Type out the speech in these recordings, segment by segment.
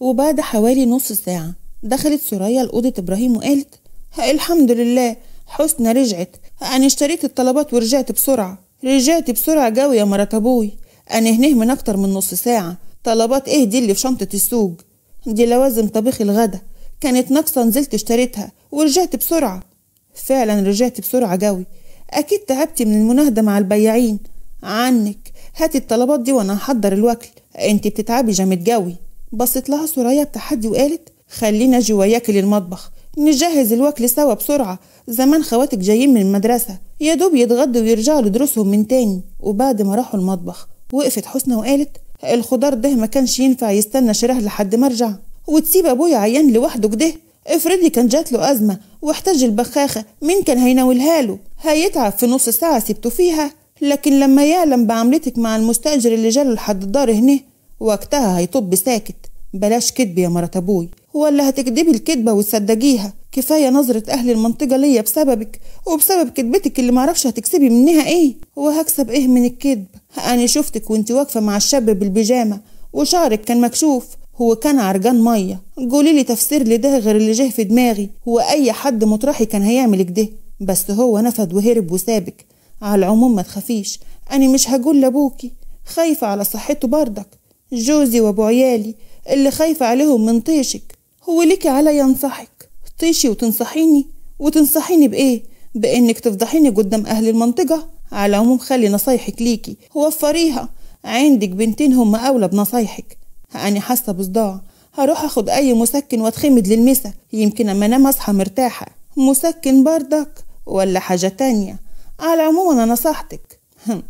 وبعد حوالي نص ساعة دخلت سرايا لأوضة إبراهيم وقالت الحمد لله حسنى رجعت أنا اشتريت الطلبات ورجعت بسرعة رجعت بسرعة جاوي يا مرات أبوي أنا هنيه من أكتر من نص ساعة طلبات إيه دي اللي في شنطة السوق دي لوازم طبيخ الغدا كانت ناقصة نزلت اشتريتها ورجعت بسرعة فعلا رجعت بسرعة قوي أكيد تعبتي من المناهدة مع البياعين عنك هاتي الطلبات دي وأنا هحضر الوكل أنت بتتعبي جامد قوي بصت لها سرايا بتحدي وقالت خلينا اجي وياكي للمطبخ نجهز الوكل سوا بسرعة زمان خواتك جايين من المدرسة يا دوب يتغدوا ويرجعوا لدروسهم من تاني وبعد ما راحوا المطبخ وقفت حسنى وقالت الخضار ده ما كانش ينفع يستنى شراه لحد ما ارجع وتسيب ابويا عيان لوحده كده افرضي كان جات له ازمه واحتاج البخاخه مين كان هيناولها له هيتعب في نص ساعه سبته فيها لكن لما يعلم بعملتك مع المستاجر اللي جاله لحد الدار هنا وقتها هيطب ساكت بلاش كدب يا مرات ابوي ولا هتكدبي الكدبه وتصدقيها كفايه نظره اهل المنطقه ليا بسببك وبسبب كدبتك اللي معرفش هتكسبي منها ايه وهكسب ايه من الكدب انا شفتك وانت واقفه مع الشاب بالبيجامه وشعرك كان مكشوف هو كان عرجان ميه قولي لي تفسير لده غير اللي جه في دماغي هو اي حد مطرحي كان هيعمل كده بس هو نفد وهرب وسابك على العموم ما تخافيش انا مش هقول لابوكي خايفه على صحته بردك جوزي وابو عيالي اللي خايفة عليهم من طيشك هو لك علي ينصحك طيشي وتنصحيني وتنصحيني بإيه؟ بإنك تفضحيني قدام أهل المنطقة على العموم خلي نصايحك ليكي وفريها عندك بنتين هم أولى بنصايحك أنا حاسة بصداع هروح أخد أي مسكن وأتخمد للمسا يمكن أما أنام أصحى مرتاحة مسكن بردك ولا حاجة تانية على العموم أنا نصحتك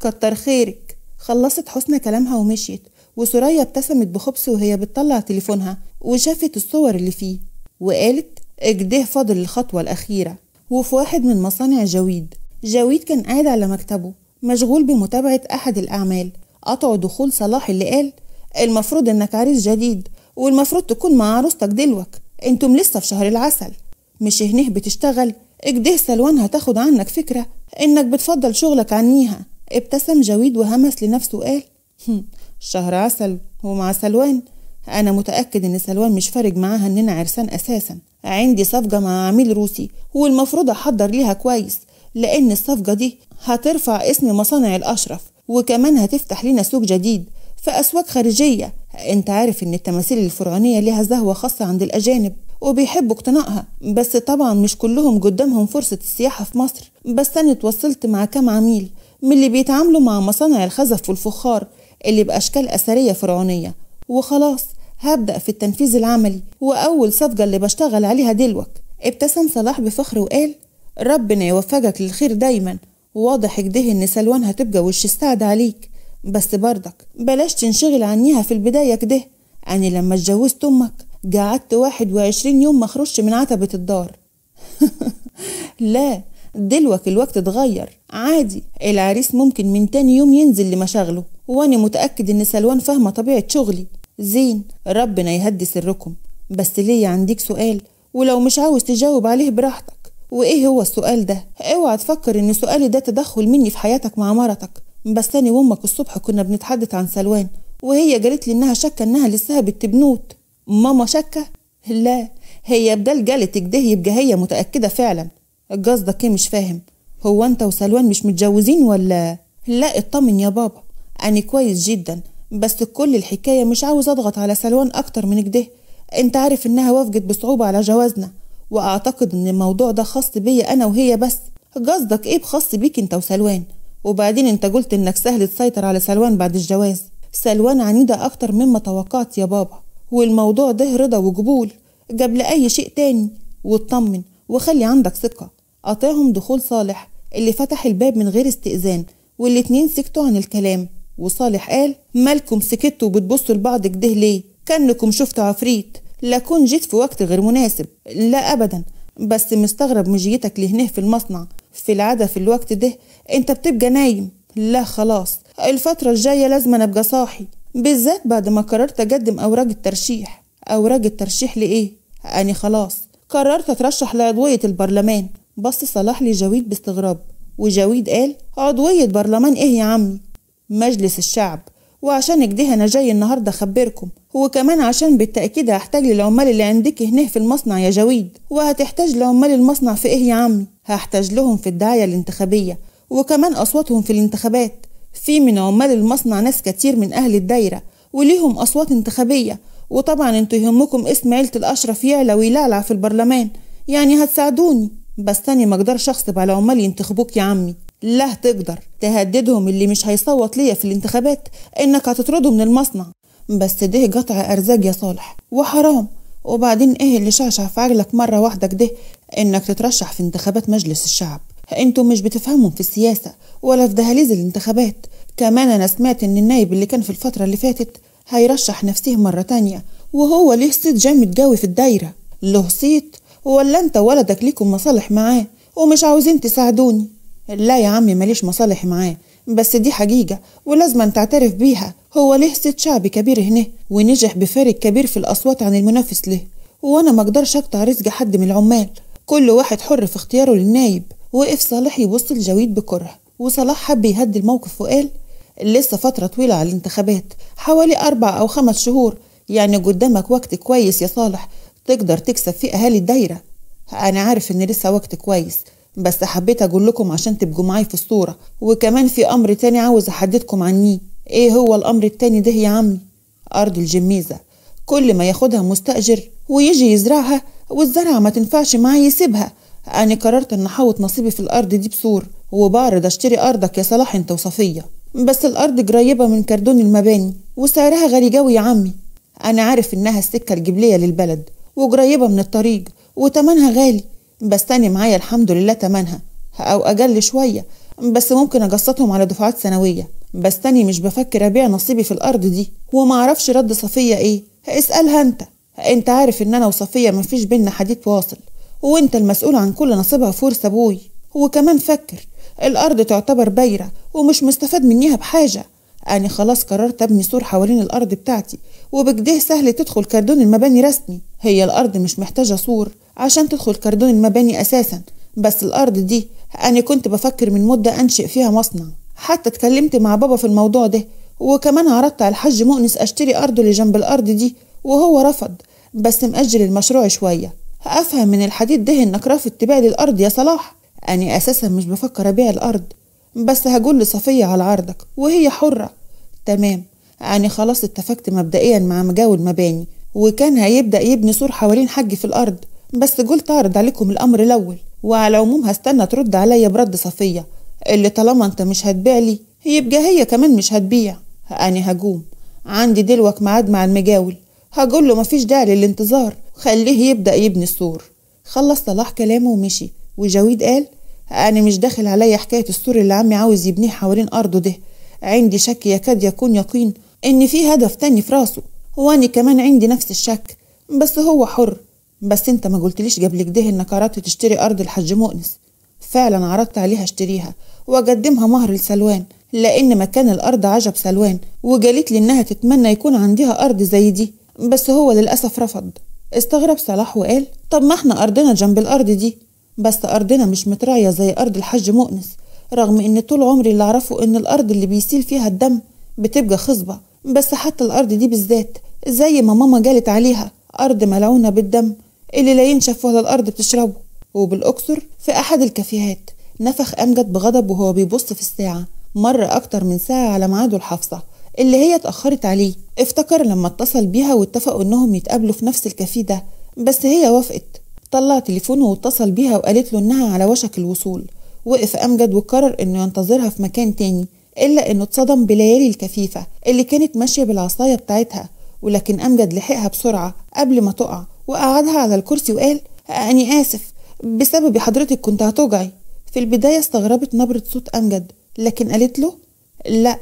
كتر خيرك خلصت حسن كلامها ومشيت وسوريا ابتسمت بخبث وهي بتطلع تليفونها وشافت الصور اللي فيه وقالت اجده فاضل الخطوة الأخيرة وفي واحد من مصانع جويد جويد كان قاعد على مكتبه مشغول بمتابعة أحد الأعمال قطعوا دخول صلاح اللي قال المفروض إنك عريس جديد والمفروض تكون مع عروستك دلوك انتم لسه في شهر العسل مش هنيه بتشتغل اجده سلوان هتاخد عنك فكرة إنك بتفضل شغلك عنيها ابتسم جويد وهمس لنفسه وقال شهر عسل ومع سلوان أنا متأكد إن سلوان مش فارق معاها إننا عرسان أساسا عندي صفقة مع عميل روسي والمفروض أحضر ليها كويس لأن الصفقة دي هترفع اسم مصانع الأشرف وكمان هتفتح لنا سوق جديد في أسواق خارجية أنت عارف إن التماثيل الفرعونية ليها زهوة خاصة عند الأجانب وبيحبوا اقتنائها بس طبعا مش كلهم قدامهم فرصة السياحة في مصر بس أنا اتوصلت مع كام عميل من اللي بيتعاملوا مع مصانع الخزف والفخار اللي بأشكال أثرية فرعونية وخلاص هبدأ في التنفيذ العملي وأول صفقة اللي بشتغل عليها دلوك ابتسم صلاح بفخر وقال ربنا يوفقك للخير دايما واضح كده إن سلوان هتبقى وش السعد عليك بس برضك بلاش تنشغل عنيها في البداية كده أنا لما اتجوزت أمك قعدت واحد وعشرين يوم مخرجش من عتبة الدار لا دلوك الوقت اتغير عادي العريس ممكن من تاني يوم ينزل لمشاغله وأنا متأكد إن سلوان فاهمة طبيعة شغلي زين ربنا يهدي سركم بس ليا عنديك سؤال ولو مش عاوز تجاوب عليه براحتك وإيه هو السؤال ده؟ اوعى تفكر إن سؤالي ده تدخل مني في حياتك مع مرتك بس أنا وأمك الصبح كنا بنتحدث عن سلوان وهي قالت لي إنها شاكة إنها لسه بتبنوت ماما شاكة؟ لا هي بدل قالت كده يبقى هي متأكدة فعلا قصدك إيه مش فاهم هو أنت وسلوان مش متجوزين ولا؟ لا اطمن يا بابا أنا كويس جدا بس كل الحكاية مش عاوز أضغط على سلوان أكتر من كده أنت عارف إنها وافقت بصعوبة على جوازنا وأعتقد إن الموضوع ده خاص بيا أنا وهي بس قصدك إيه بخاص بيك أنت وسلوان وبعدين أنت قلت إنك سهل تسيطر على سلوان بعد الجواز سلوان عنيدة أكتر مما توقعت يا بابا والموضوع ده رضا وقبول قبل أي شيء تاني واطمن وخلي عندك ثقة قطعهم دخول صالح اللي فتح الباب من غير استئذان والاتنين سكتوا عن الكلام وصالح قال مالكم سكتوا وبتبصوا لبعض كده ليه كأنكم شفتوا عفريت لا كون جيت في وقت غير مناسب لا أبدا بس مستغرب مجيتك لهنه في المصنع في العادة في الوقت ده انت بتبقى نايم لا خلاص الفترة الجاية لازم أنا أبقى صاحي بالذات بعد ما قررت أقدم أوراق الترشيح أوراق الترشيح لإيه؟ أني خلاص قررت أترشح لعضوية البرلمان بص صلاح لجويد باستغراب وجويد قال عضوية برلمان إيه يا عمي؟ مجلس الشعب وعشان كده انا جاي النهارده اخبركم وكمان عشان بالتاكيد هحتاج للعمال اللي عندك هنا في المصنع يا جويد وهتحتاج لعمال المصنع في ايه يا عمي هحتاج لهم في الدعايه الانتخابيه وكمان اصواتهم في الانتخابات في من عمال المصنع ناس كتير من اهل الدايره وليهم اصوات انتخابيه وطبعا انتوا يهمكم اسم عيله الاشرف يعلى ويلعلع في البرلمان يعني هتساعدوني بس تاني ما اقدرش اغصب على عمال ينتخبوك يا عمي لا تقدر تهددهم اللي مش هيصوت ليا في الانتخابات انك هتطرده من المصنع بس ده قطع ارزاق يا صالح وحرام وبعدين ايه اللي شعشع في عقلك مره واحده كده انك تترشح في انتخابات مجلس الشعب انتوا مش بتفهمهم في السياسه ولا في دهاليز الانتخابات كمان انا سمعت ان النايب اللي كان في الفتره اللي فاتت هيرشح نفسيه مره تانية وهو ليه صيت جامد قوي في الدايره له صيت ولا انت ولدك ليكم مصالح معاه ومش عاوزين تساعدوني لا يا عمي ماليش مصالح معاه بس دي حقيقة ولازم تعترف بيها هو ليه صيت شعبي كبير هنا ونجح بفارق كبير في الأصوات عن المنافس له وأنا مقدرش أقطع رزق حد من العمال كل واحد حر في اختياره للنايب وقف صالح يبص لجويد بكره وصلاح حب يهدي الموقف وقال لسه فترة طويلة على الانتخابات حوالي أربع أو خمس شهور يعني قدامك وقت كويس يا صالح تقدر تكسب فيه أهالي الدايرة أنا عارف إن لسه وقت كويس بس حبيت اقول لكم عشان تبقوا معايا في الصورة وكمان في امر تاني عاوز احددكم عنيه ايه هو الامر التاني ده يا عمي ارض الجميزة كل ما ياخدها مستأجر ويجي يزرعها والزرعة ما تنفعش معاه يسيبها انا قررت ان احوط نصيبي في الارض دي بصور وبعرض اشتري ارضك يا صلاح انت وصفية بس الارض قريبة من كردون المباني وسعرها غالي قوي يا عمي انا عارف انها السكة الجبلية للبلد وقريبة من الطريق وتمنها غالي بس تاني معايا الحمد لله تمنها أو أقل شوية بس ممكن أقسطهم على دفعات سنوية بس تاني مش بفكر أبيع نصيبي في الأرض دي ومعرفش رد صفية إيه اسألها أنت أنت عارف إن أنا وصفية مفيش بينا حديث واصل وأنت المسؤول عن كل نصيبها فورس أبوي وكمان فكر الأرض تعتبر بايرة ومش مستفاد منيها بحاجة أنا خلاص قررت أبني سور حوالين الأرض بتاعتي وبجديه سهل تدخل كردون المباني رسمي هي الأرض مش محتاجة سور عشان تدخل كردون المباني أساسا بس الأرض دي أنا كنت بفكر من مدة أنشئ فيها مصنع حتى اتكلمت مع بابا في الموضوع ده وكمان عرضت على الحاج مؤنس أشتري أرضه اللي جنب الأرض دي وهو رفض بس مأجل المشروع شوية أفهم من الحديد ده إنك رافض تبيع لي الأرض يا صلاح أنا أساسا مش بفكر أبيع الأرض بس هقول لصفية على عرضك وهي حرة تمام أنا خلاص اتفقت مبدئيا مع مجاول مباني وكان هيبدأ يبني سور حوالين حج في الأرض بس قلت أعرض عليكم الأمر الأول وعلى العموم هستنى ترد عليا برد صفية اللي طالما أنت مش هتبيع لي يبقى هي كمان مش هتبيع أنا هجوم عندي دلوك ميعاد مع المجاول هقول له مفيش داعي للانتظار خليه يبدأ يبني السور خلص صلاح كلامه ومشي وجويد قال أنا مش داخل عليا حكاية السور اللي عمي عاوز يبنيه حوالين أرضه ده عندي شك يكاد يكون يقين إن في هدف تاني في راسه وأنا كمان عندي نفس الشك بس هو حر بس انت ما قلتليش قبل كده انك عرضت تشتري ارض الحج مؤنس فعلا عرضت عليها اشتريها واقدمها مهر لسلوان لان مكان الارض عجب سلوان وقالت لي انها تتمنى يكون عندها ارض زي دي بس هو للاسف رفض استغرب صلاح وقال طب ما احنا ارضنا جنب الارض دي بس ارضنا مش مترايه زي ارض الحج مؤنس رغم ان طول عمري اللي اعرفه ان الارض اللي بيسيل فيها الدم بتبقى خصبه بس حتى الارض دي بالذات زي ما ماما قالت عليها ارض ملعونه بالدم اللي لا ينشف ولا الأرض بتشربه وبالأقصر في أحد الكافيهات نفخ أمجد بغضب وهو بيبص في الساعة مر أكتر من ساعة على ميعاده الحفصة اللي هي اتأخرت عليه افتكر لما اتصل بيها واتفقوا إنهم يتقابلوا في نفس الكافيه ده بس هي وافقت طلع تليفونه واتصل بيها وقالت له إنها على وشك الوصول وقف أمجد وقرر إنه ينتظرها في مكان تاني إلا إنه اتصدم بليالي الكفيفة اللي كانت ماشية بالعصاية بتاعتها ولكن أمجد لحقها بسرعة قبل ما تقع وقعدها على الكرسي وقال أني آسف بسبب حضرتك كنت هتوجعي في البداية استغربت نبرة صوت أمجد لكن قالت له لا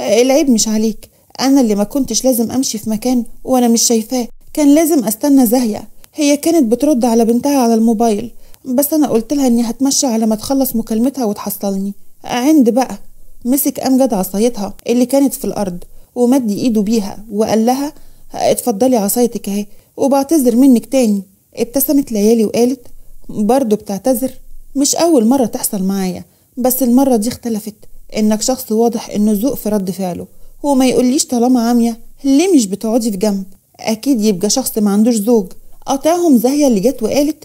العيب مش عليك أنا اللي ما كنتش لازم أمشي في مكان وأنا مش شايفاه كان لازم أستنى زاهية هي كانت بترد على بنتها على الموبايل بس أنا قلت لها إني هتمشى على ما تخلص مكالمتها وتحصلني عند بقى مسك أمجد عصايتها اللي كانت في الأرض ومد إيده بيها وقال لها اتفضلي عصايتك أهي وبعتذر منك تاني ابتسمت ليالي وقالت برضه بتعتذر مش أول مرة تحصل معايا بس المرة دي اختلفت إنك شخص واضح إنه ذوق في رد فعله وما يقوليش طالما عامية ليه مش بتقعدي في جنب أكيد يبقى شخص ما عندوش زوج قطعهم زاهية اللي جت وقالت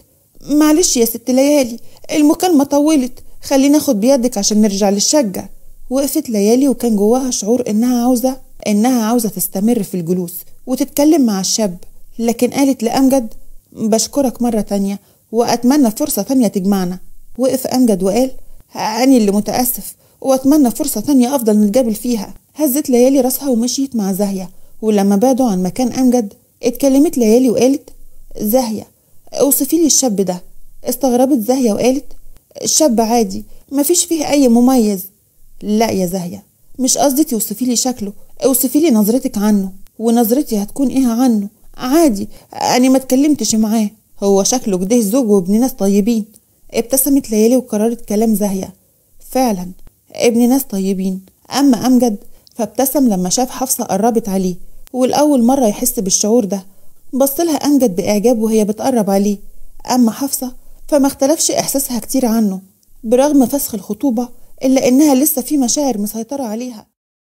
معلش يا ست ليالي المكالمة طولت خلينا ناخد بيدك عشان نرجع للشقة وقفت ليالي وكان جواها شعور إنها عاوزة إنها عاوزة تستمر في الجلوس وتتكلم مع الشاب لكن قالت لأمجد بشكرك مرة تانية وأتمنى فرصة تانية تجمعنا وقف أمجد وقال أني اللي متأسف وأتمنى فرصة تانية أفضل نتقابل فيها هزت ليالي راسها ومشيت مع زاهية ولما بعدوا عن مكان أمجد اتكلمت ليالي وقالت زاهية اوصفي لي الشاب ده استغربت زاهية وقالت شاب عادي مفيش فيه أي مميز لا يا زاهية مش قصدي توصفي لي شكله اوصفي لي نظرتك عنه ونظرتي هتكون ايه عنه عادي أنا ما تكلمتش معاه هو شكله كده زوج وابن ناس طيبين ابتسمت ليالي وكررت كلام زاهية فعلا ابن ناس طيبين أما أمجد فابتسم لما شاف حفصة قربت عليه والأول مرة يحس بالشعور ده بصلها أمجد بإعجاب وهي بتقرب عليه أما حفصة فما اختلفش إحساسها كتير عنه برغم فسخ الخطوبة إلا إنها لسه في مشاعر مسيطرة عليها